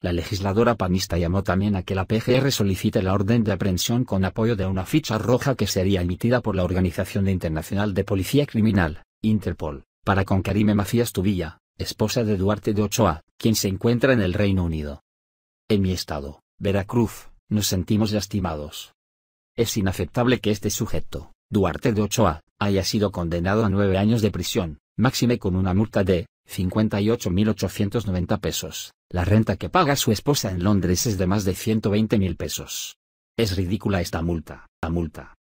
La legisladora panista llamó también a que la PGR solicite la orden de aprehensión con apoyo de una ficha roja que sería emitida por la Organización Internacional de Policía Criminal, Interpol, para con Karime Macías Tubilla, esposa de Duarte de Ochoa, quien se encuentra en el Reino Unido. En mi estado, Veracruz, nos sentimos lastimados. Es inaceptable que este sujeto, Duarte de Ochoa, haya sido condenado a nueve años de prisión, máxime con una multa de 58.890 pesos. La renta que paga su esposa en Londres es de más de 120.000 pesos. Es ridícula esta multa. La multa,